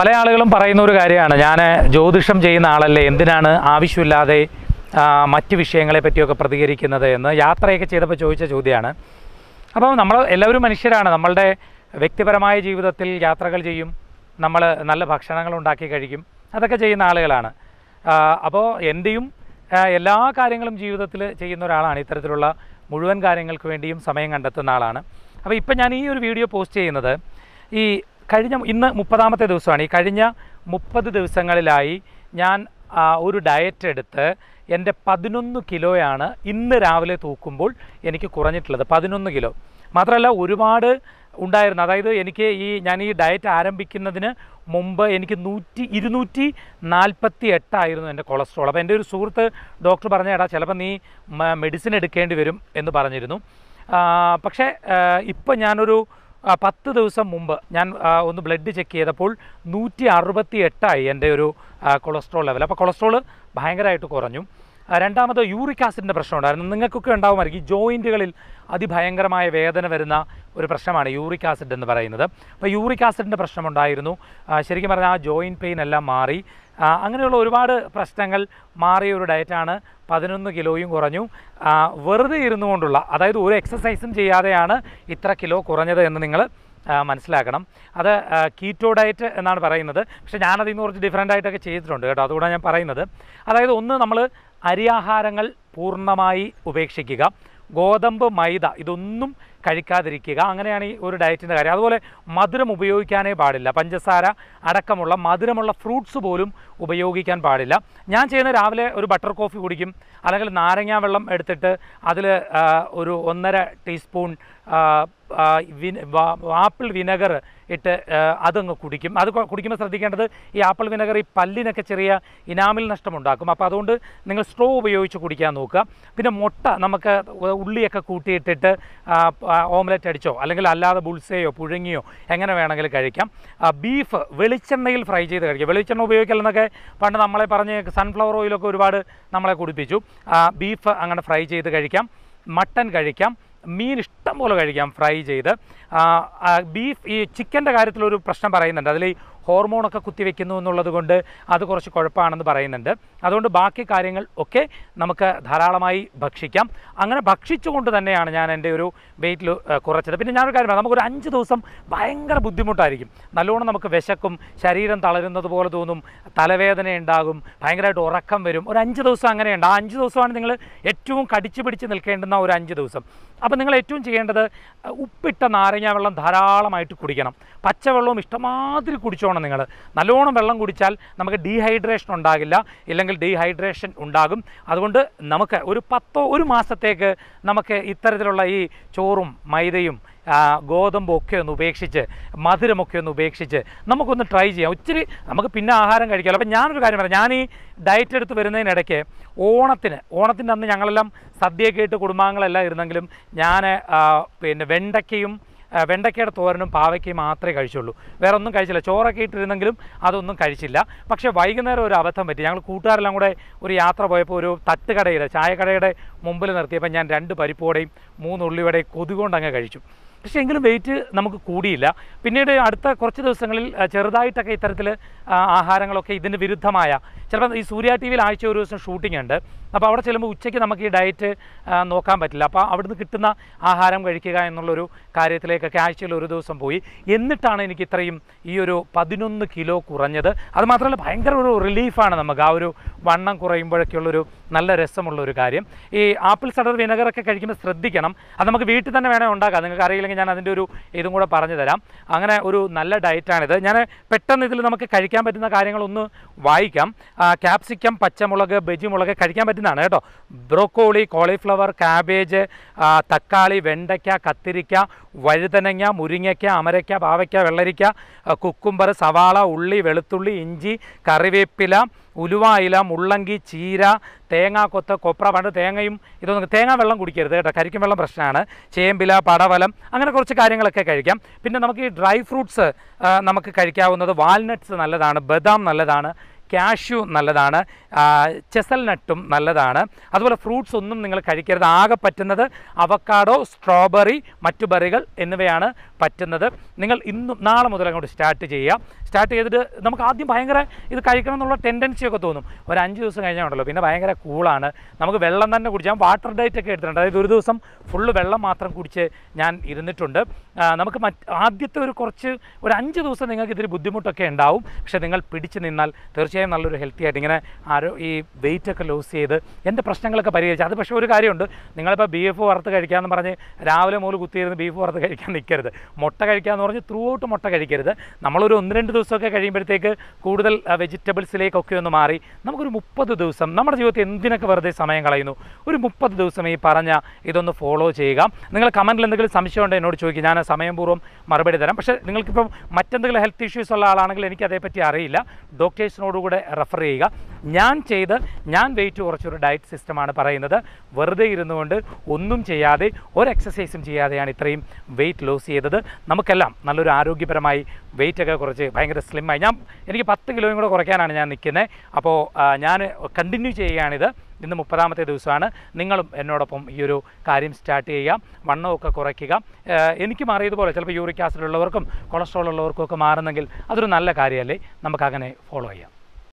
പല ആളുകളും പറയുന്ന ഒരു കാര്യമാണ് ഞാൻ ജ്യോതിഷം ചെയ്യുന്ന ആളല്ലേ എന്തിനാണ് ആവശ്യമില്ലാതെ മറ്റ് വിഷയങ്ങളെ പറ്റിയൊക്കെ പ്രതികരിക്കുന്നത് എന്ന് യാത്രയൊക്കെ ചെയ്തപ്പോൾ ചോദിച്ച ചോദ്യമാണ് അപ്പോൾ നമ്മൾ എല്ലാവരും മനുഷ്യരാണ് നമ്മളുടെ വ്യക്തിപരമായ ജീവിതത്തിൽ യാത്രകൾ ചെയ്യും നമ്മൾ നല്ല ഭക്ഷണങ്ങൾ ഉണ്ടാക്കി കഴിക്കും അതൊക്കെ ചെയ്യുന്ന ആളുകളാണ് അപ്പോൾ എൻ്റെയും എല്ലാ കാര്യങ്ങളും ജീവിതത്തിൽ ചെയ്യുന്ന ഒരാളാണ് ഇത്തരത്തിലുള്ള മുഴുവൻ കാര്യങ്ങൾക്ക് വേണ്ടിയും സമയം കണ്ടെത്തുന്ന ആളാണ് അപ്പോൾ ഇപ്പം ഞാൻ ഈ ഒരു വീഡിയോ പോസ്റ്റ് ചെയ്യുന്നത് ഈ കഴിഞ്ഞ ഇന്ന് മുപ്പതാമത്തെ ദിവസമാണ് ഈ കഴിഞ്ഞ മുപ്പത് ദിവസങ്ങളിലായി ഞാൻ ഒരു ഡയറ്റ് എടുത്ത് എൻ്റെ പതിനൊന്ന് കിലോയാണ് ഇന്ന് രാവിലെ തൂക്കുമ്പോൾ എനിക്ക് കുറഞ്ഞിട്ടുള്ളത് പതിനൊന്ന് കിലോ മാത്രമല്ല ഒരുപാട് ഉണ്ടായിരുന്നു അതായത് എനിക്ക് ഈ ഞാൻ ഈ ഡയറ്റ് ആരംഭിക്കുന്നതിന് മുമ്പ് എനിക്ക് നൂറ്റി ഇരുന്നൂറ്റി നാൽപ്പത്തി എട്ടായിരുന്നു എൻ്റെ കൊളസ്ട്രോൾ അപ്പോൾ എൻ്റെ ഒരു സുഹൃത്ത് ഡോക്ടർ പറഞ്ഞ ചിലപ്പോൾ നീ മെഡിസിൻ എടുക്കേണ്ടി വരും എന്ന് പറഞ്ഞിരുന്നു പക്ഷേ ഇപ്പോൾ ഞാനൊരു പത്ത് ദിവസം മുമ്പ് ഞാൻ ഒന്ന് ബ്ലഡ് ചെക്ക് ചെയ്തപ്പോൾ നൂറ്റി അറുപത്തി എട്ടായി എൻ്റെ ഒരു കൊളസ്ട്രോൾ ലെവൽ അപ്പോൾ കൊളസ്ട്രോൾ ഭയങ്കരമായിട്ട് കുറഞ്ഞു രണ്ടാമത് യൂറിക് ആസിഡിൻ്റെ പ്രശ്നമുണ്ടായിരുന്നു നിങ്ങൾക്കൊക്കെ ഉണ്ടാകുമായിരിക്കും ജോയിൻറ്റുകളിൽ അതിഭയങ്കരമായ വേദന വരുന്ന ഒരു പ്രശ്നമാണ് യൂറിക് ആസിഡ് എന്ന് പറയുന്നത് അപ്പോൾ യൂറിക് ആസിഡിൻ്റെ പ്രശ്നമുണ്ടായിരുന്നു ശരിക്കും പറഞ്ഞാൽ ആ ജോയിൻ പെയിൻ എല്ലാം മാറി അങ്ങനെയുള്ള ഒരുപാട് പ്രശ്നങ്ങൾ മാറിയ ഒരു ഡയറ്റാണ് പതിനൊന്ന് കിലോയും കുറഞ്ഞു വെറുതെ ഇരുന്നു കൊണ്ടുള്ള അതായത് ഒരു എക്സസൈസും ചെയ്യാതെയാണ് ഇത്ര കിലോ കുറഞ്ഞത് എന്ന് നിങ്ങൾ മനസ്സിലാക്കണം അത് കീറ്റോ ഡയറ്റ് എന്നാണ് പറയുന്നത് പക്ഷേ ഞാനത് ഇന്ന് കുറച്ച് ഡിഫറെൻ്റ് ആയിട്ടൊക്കെ ചെയ്തിട്ടുണ്ട് കേട്ടോ അതുകൂടെ ഞാൻ പറയുന്നത് അതായത് ഒന്ന് നമ്മൾ അരിയാഹാരങ്ങൾ പൂർണ്ണമായി ഉപേക്ഷിക്കുക ഗോതമ്പ് മൈദ ഇതൊന്നും കഴിക്കാതിരിക്കുക അങ്ങനെയാണ് ഈ ഒരു ഡയറ്റിൻ്റെ കാര്യം അതുപോലെ മധുരം ഉപയോഗിക്കാനേ പാടില്ല പഞ്ചസാര അടക്കമുള്ള മധുരമുള്ള ഫ്രൂട്ട്സ് പോലും ഉപയോഗിക്കാൻ പാടില്ല ഞാൻ ചെയ്യുന്ന രാവിലെ ഒരു ബട്ടർ കോഫി കുടിക്കും അല്ലെങ്കിൽ നാരങ്ങാ വെള്ളം എടുത്തിട്ട് അതിൽ ഒരു ഒന്നര ടീസ്പൂൺ ആപ്പിൾ വിനെഗർ ഇട്ട് അതങ്ങ് കുടിക്കും അത് കുടിക്കുമ്പോൾ ശ്രദ്ധിക്കേണ്ടത് ഈ ആപ്പിൾ വിനെഗർ ഈ പല്ലിനൊക്കെ ചെറിയ ഇനാമിൽ നഷ്ടമുണ്ടാക്കും അപ്പോൾ അതുകൊണ്ട് നിങ്ങൾ സ്ട്രോ ഉപയോഗിച്ച് കുടിക്കാൻ നോക്കുക പിന്നെ മുട്ട നമുക്ക് ഉള്ളിയൊക്കെ കൂട്ടിയിട്ടിട്ട് ഓംലെറ്റ് അടിച്ചോ അല്ലെങ്കിൽ അല്ലാതെ ബുൾസയോ പുഴുങ്ങിയോ എങ്ങനെ വേണമെങ്കിലും കഴിക്കാം ബീഫ് വെളിച്ചെണ്ണയിൽ ഫ്രൈ ചെയ്ത് കഴിക്കാം വെളിച്ചെണ്ണ ഉപയോഗിക്കലെന്നൊക്കെ പണ്ട് നമ്മളെ പറഞ്ഞ് സൺഫ്ലവർ ഓയിലൊക്കെ ഒരുപാട് നമ്മളെ കുടിപ്പിച്ചു ബീഫ് അങ്ങനെ ഫ്രൈ ചെയ്ത് കഴിക്കാം മട്ടൻ കഴിക്കാം മീൻ ഇഷ്ടം പോലെ കഴിക്കാം ഫ്രൈ ചെയ്ത് ബീഫ് ഈ ചിക്കൻ്റെ കാര്യത്തിലൊരു പ്രശ്നം പറയുന്നുണ്ട് അതിൽ ഈ ഹോർമോണൊക്കെ കുത്തിവെക്കുന്നു എന്നുള്ളത് കൊണ്ട് അത് കുറച്ച് കുഴപ്പമാണെന്ന് പറയുന്നുണ്ട് അതുകൊണ്ട് ബാക്കി കാര്യങ്ങൾ ഒക്കെ നമുക്ക് ധാരാളമായി ഭക്ഷിക്കാം അങ്ങനെ ഭക്ഷിച്ചുകൊണ്ട് തന്നെയാണ് ഞാൻ എൻ്റെ ഒരു വെയിറ്റിൽ കുറച്ചത് പിന്നെ ഞാനൊരു കാര്യം നമുക്കൊരു അഞ്ച് ദിവസം ഭയങ്കര ബുദ്ധിമുട്ടായിരിക്കും നല്ലോണം നമുക്ക് വിശക്കും ശരീരം തളരുന്നത് പോലെ തോന്നും തലവേദന ഉണ്ടാകും ഭയങ്കരമായിട്ട് ഉറക്കം വരും ഒരു അഞ്ച് ദിവസം അങ്ങനെയുണ്ട് ആ അഞ്ച് ദിവസമാണ് നിങ്ങൾ ഏറ്റവും കടിച്ചു പിടിച്ച് നിൽക്കേണ്ടുന്ന ഒരു അഞ്ച് ദിവസം അപ്പോൾ നിങ്ങൾ ഏറ്റവും ചെയ്യേണ്ടത് ഉപ്പിട്ട നാരങ്ങ വെള്ളം ധാരാളമായിട്ട് കുടിക്കണം പച്ചവെള്ളവും ഇഷ്ടമാതിരി കുടിച്ചോണം നിങ്ങൾ നല്ലോണം വെള്ളം കുടിച്ചാൽ നമുക്ക് ഡീഹൈഡ്രേഷൻ ഉണ്ടാകില്ല ഇല്ലെങ്കിൽ ഡീഹൈഡ്രേഷൻ ഉണ്ടാകും അതുകൊണ്ട് നമുക്ക് ഒരു പത്തോ ഒരു മാസത്തേക്ക് നമുക്ക് ഇത്തരത്തിലുള്ള ഈ ചോറും മൈദയും ഗോതമ്പൊക്കെ ഒന്ന് ഉപേക്ഷിച്ച് മധുരമൊക്കെ ഒന്ന് ഉപേക്ഷിച്ച് നമുക്കൊന്ന് ട്രൈ ചെയ്യാം ഒത്തിരി നമുക്ക് പിന്നെ ആഹാരം കഴിക്കാമല്ലോ അപ്പം ഞാനൊരു കാര്യം പറയാം ഞാൻ ഈ ഡയറ്റ് എടുത്ത് വരുന്നതിനിടയ്ക്ക് ഓണത്തിന് ഓണത്തിൻ്റെ അന്ന് ഞങ്ങളെല്ലാം സദ്യയൊക്കെ ഇട്ട് കുടുംബാംഗങ്ങളെല്ലാം ഇരുന്നെങ്കിലും ഞാൻ പിന്നെ വെണ്ടയ്ക്കയും വെണ്ടയ്ക്കയുടെ തോരനും പാവയ്ക്കയും മാത്രമേ കഴിച്ചുള്ളൂ വേറെ ഒന്നും കഴിച്ചില്ല ചോറൊക്കെ ഇട്ടിരുന്നെങ്കിലും അതൊന്നും കഴിച്ചില്ല പക്ഷേ വൈകുന്നേരം ഒരു അബദ്ധം പറ്റി ഞങ്ങൾ കൂട്ടുകാരെല്ലാം കൂടെ ഒരു യാത്ര പോയപ്പോൾ ഒരു തട്ടുകടയുടെ ചായക്കടയുടെ മുമ്പിൽ നിർത്തിയപ്പോൾ ഞാൻ രണ്ട് പരിപ്പുവടയും മൂന്ന് ഉള്ളിവടയും കൊതുകൊണ്ട് കഴിച്ചു പക്ഷേ എങ്കിലും വെയിറ്റ് നമുക്ക് കൂടിയില്ല പിന്നീട് അടുത്ത കുറച്ച് ദിവസങ്ങളിൽ ചെറുതായിട്ടൊക്കെ ഇത്തരത്തിൽ ആഹാരങ്ങളൊക്കെ ഇതിന് വിരുദ്ധമായ ചിലപ്പോൾ ഈ സൂര്യ ടി വിയിൽ ആഴ്ച ഒരു ദിവസം ഷൂട്ടിംഗ് ഉണ്ട് അപ്പോൾ അവിടെ ചെല്ലുമ്പോൾ ഉച്ചയ്ക്ക് നമുക്ക് ഈ ഡയറ്റ് നോക്കാൻ പറ്റില്ല അപ്പോൾ അവിടുന്ന് കിട്ടുന്ന ആഹാരം കഴിക്കുക എന്നുള്ളൊരു കാര്യത്തിലേക്കൊക്കെ ആഴ്ചയിൽ ഒരു ദിവസം പോയി എന്നിട്ടാണ് എനിക്ക് ഇത്രയും ഈ ഒരു പതിനൊന്ന് കിലോ കുറഞ്ഞത് അതുമാത്രമല്ല ഭയങ്കര ഒരു റിലീഫാണ് നമുക്ക് ആ ഒരു വണ്ണം കുറയുമ്പോഴൊക്കെയുള്ളൊരു നല്ല രസമുള്ളൊരു കാര്യം ഈ ആപ്പിൾ സഡർ വിനഗറൊക്കെ കഴിക്കുമ്പോൾ ശ്രദ്ധിക്കണം അത് നമുക്ക് വീട്ടിൽ തന്നെ വേണേൽ ഉണ്ടാക്കാം നിങ്ങൾക്ക് അറിയില്ലെങ്കിൽ ഞാൻ അതിൻ്റെ ഒരു ഇതും കൂടെ പറഞ്ഞു തരാം അങ്ങനെ ഒരു നല്ല ഡയറ്റാണിത് ഞാൻ പെട്ടെന്ന് ഇതിൽ നമുക്ക് കഴിക്കാൻ പറ്റുന്ന കാര്യങ്ങളൊന്ന് വായിക്കാം ക്യാപ്സിക്കം പച്ചമുളക് ബജിമുളക് കഴിക്കാൻ പറ്റുന്ന ഇതിനാണ് കേട്ടോ ബ്രോക്കോളി കോളിഫ്ലവർ കാബേജ് തക്കാളി വെണ്ടയ്ക്ക കത്തിരിക്ക വഴുതനങ്ങ മുരിങ്ങയ്ക്ക അമരയ്ക്ക പാവയ്ക്ക വെള്ളരിക്ക കുക്കുംബർ സവാള ഉള്ളി വെളുത്തുള്ളി ഇഞ്ചി കറിവേപ്പില ഉലുവായില മുള്ളങ്കി ചീര തേങ്ങ കൊത്ത് കൊപ്ര പണ്ട് തേങ്ങയും ഇതൊന്നും തേങ്ങ വെള്ളം കുടിക്കരുത് കേട്ടോ കരിക്കും വെള്ളം പ്രശ്നമാണ് ചേമ്പില പടവലം അങ്ങനെ കുറച്ച് കാര്യങ്ങളൊക്കെ കഴിക്കാം പിന്നെ നമുക്ക് ഈ ഡ്രൈ ഫ്രൂട്ട്സ് നമുക്ക് കഴിക്കാവുന്നത് വാൽനട്ട്സ് നല്ലതാണ് ബദാം നല്ലതാണ് കാഷ്യൂ നല്ലതാണ് ചെസൽ നട്ടും നല്ലതാണ് അതുപോലെ ഫ്രൂട്ട്സ് ഒന്നും നിങ്ങൾ കഴിക്കരുത് ആകെ പറ്റുന്നത് അവക്കാഡോ സ്ട്രോബെറി മറ്റു ബറികൾ എന്നിവയാണ് പറ്റുന്നത് നിങ്ങൾ ഇന്നും നാളെ മുതൽ അങ്ങോട്ട് സ്റ്റാർട്ട് ചെയ്യുക സ്റ്റാർട്ട് ചെയ്തിട്ട് നമുക്ക് ആദ്യം ഭയങ്കര ഇത് കഴിക്കണം എന്നുള്ള ടെൻഡൻസിയൊക്കെ തോന്നും ഒരു അഞ്ച് ദിവസം കഴിഞ്ഞാൽ ഉണ്ടല്ലോ പിന്നെ ഭയങ്കര കൂളാണ് നമുക്ക് വെള്ളം തന്നെ കുടിച്ചാൽ വാട്ടർ ഡയറ്റ് ഒക്കെ എടുത്തിട്ടുണ്ട് അതായത് ഒരു ദിവസം ഫുള്ള് വെള്ളം മാത്രം കുടിച്ച് ഞാൻ ഇരുന്നിട്ടുണ്ട് നമുക്ക് മറ്റ് ആദ്യത്തെ ഒരു കുറച്ച് ഒരു അഞ്ച് ദിവസം നിങ്ങൾക്ക് ഇതിൽ ബുദ്ധിമുട്ടൊക്കെ ഉണ്ടാവും പക്ഷേ നിങ്ങൾ പിടിച്ചു നിന്നാൽ തീർച്ചയായും തീർച്ചയായും നല്ലൊരു ഹെൽത്തി ആയിട്ട് ഇങ്ങനെ ആരോ ഈ വെയിറ്റൊക്കെ ലൂസ് ചെയ്ത് എൻ്റെ പ്രശ്നങ്ങളൊക്കെ പരിഹരിച്ചു അത് പക്ഷേ ഒരു കാര്യമുണ്ട് നിങ്ങളിപ്പോൾ ബീഫ് വറുത്ത് കഴിക്കാമെന്ന് പറഞ്ഞ് രാവിലെ മൂല് കുത്തിയിരുന്ന് ബീഫ് വറുത്ത് കഴിക്കാൻ നിൽക്കരുത് മുട്ട കഴിക്കാമെന്ന് പറഞ്ഞ് ത്രൂ ഔട്ട് മുട്ട കഴിക്കരുത് നമ്മളൊരു ഒന്ന് രണ്ട് ദിവസമൊക്കെ കഴിയുമ്പോഴത്തേക്ക് കൂടുതൽ വെജിറ്റബിൾസിലേക്കൊക്കെ ഒന്ന് മാറി നമുക്കൊരു മുപ്പത് ദിവസം നമ്മുടെ ജീവിതത്തിൽ എന്തിനൊക്കെ വെറുതെ സമയം കളയുന്നു ഒരു മുപ്പത് ദിവസം ഈ പറഞ്ഞ ഇതൊന്ന് ഫോളോ ചെയ്യുക നിങ്ങൾ കമൻറ്റിൽ എന്തെങ്കിലും സംശയം ഉണ്ടോ എന്നോട് ചോദിക്കും ഞാൻ സമയപൂർവ്വം മറുപടി തരാം പക്ഷേ നിങ്ങൾക്കിപ്പം മറ്റെന്തെങ്കിലും ഹെൽത്ത് ഇഷ്യൂസ് ഉള്ള ആളാണെങ്കിൽ എനിക്ക് അതേപ്പറ്റി അറിയില്ല ഡോക്ടേഴ്സിനോടുകൂടി കൂടെ റെഫർ ചെയ്യുക ഞാൻ ചെയ്ത് ഞാൻ വെയിറ്റ് കുറച്ചൊരു ഡയറ്റ് സിസ്റ്റമാണ് പറയുന്നത് വെറുതെ ഇരുന്നുകൊണ്ട് ഒന്നും ചെയ്യാതെ ഒരു എക്സസൈസും ചെയ്യാതെയാണ് ഇത്രയും വെയിറ്റ് ലോസ് ചെയ്തത് നമുക്കെല്ലാം നല്ലൊരു ആരോഗ്യപരമായി വെയിറ്റൊക്കെ കുറച്ച് ഭയങ്കര സ്ലിമ്മായി ഞാൻ എനിക്ക് പത്ത് കിലോയും കൂടെ കുറയ്ക്കാനാണ് ഞാൻ നിൽക്കുന്നത് അപ്പോൾ ഞാൻ കണ്ടിന്യൂ ചെയ്യുകയാണിത് ഇന്ന് മുപ്പതാമത്തെ ദിവസമാണ് നിങ്ങളും എന്നോടൊപ്പം ഈ ഒരു കാര്യം സ്റ്റാർട്ട് ചെയ്യുക വണ്ണമൊക്കെ കുറയ്ക്കുക എനിക്ക് മാറിയതുപോലെ ചിലപ്പോൾ യൂറിക് ആസിഡ് ഉള്ളവർക്കും കൊളസ്ട്രോൾ ഉള്ളവർക്കും ഒക്കെ മാറുന്നെങ്കിൽ അതൊരു നല്ല കാര്യമല്ലേ നമുക്കങ്ങനെ ഫോളോ ചെയ്യാം